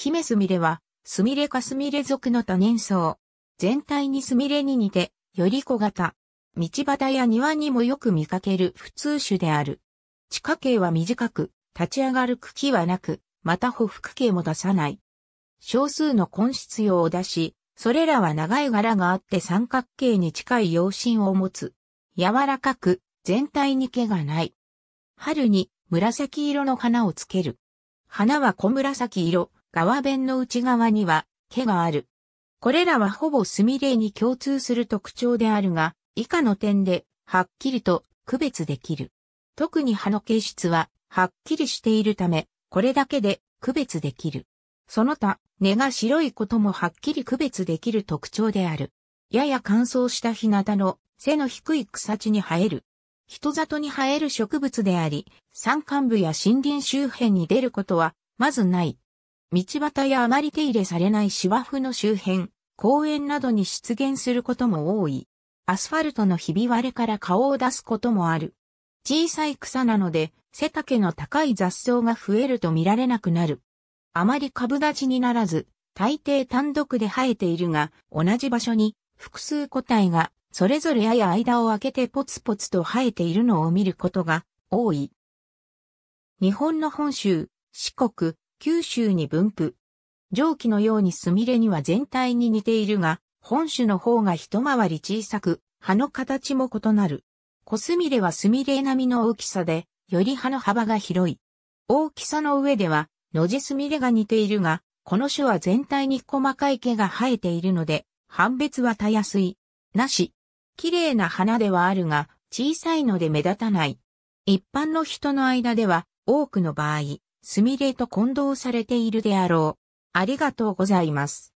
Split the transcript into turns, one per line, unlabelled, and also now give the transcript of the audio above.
姫すみれは、すみれかすみれ属の多年草。全体にすみれに似て、より小型。道端や庭にもよく見かける普通種である。地下茎は短く、立ち上がる茎はなく、また匍匐茎も出さない。少数の根質葉を出し、それらは長い柄があって三角形に近い葉身を持つ。柔らかく、全体に毛がない。春に紫色の花をつける。花は小紫色、沢弁の内側には毛がある。これらはほぼスミレに共通する特徴であるが、以下の点ではっきりと区別できる。特に葉の形質ははっきりしているため、これだけで区別できる。その他、根が白いこともはっきり区別できる特徴である。やや乾燥した日向の背の低い草地に生える。人里に生える植物であり、山間部や森林周辺に出ることは、まずない。道端やあまり手入れされない芝生の周辺、公園などに出現することも多い。アスファルトのひび割れから顔を出すこともある。小さい草なので、背丈の高い雑草が増えると見られなくなる。あまり株立ちにならず、大抵単独で生えているが、同じ場所に複数個体がそれぞれやや間を空けてポツポツと生えているのを見ることが多い。日本の本州、四国、九州に分布。蒸気のようにスミレには全体に似ているが、本種の方が一回り小さく、葉の形も異なる。コスミレはスミレ並みの大きさで、より葉の幅が広い。大きさの上では、ノジスミレが似ているが、この種は全体に細かい毛が生えているので、判別はたやすい。なし。綺麗な花ではあるが、小さいので目立たない。一般の人の間では、多くの場合、すみれと混同されているであろう。ありがとうございます。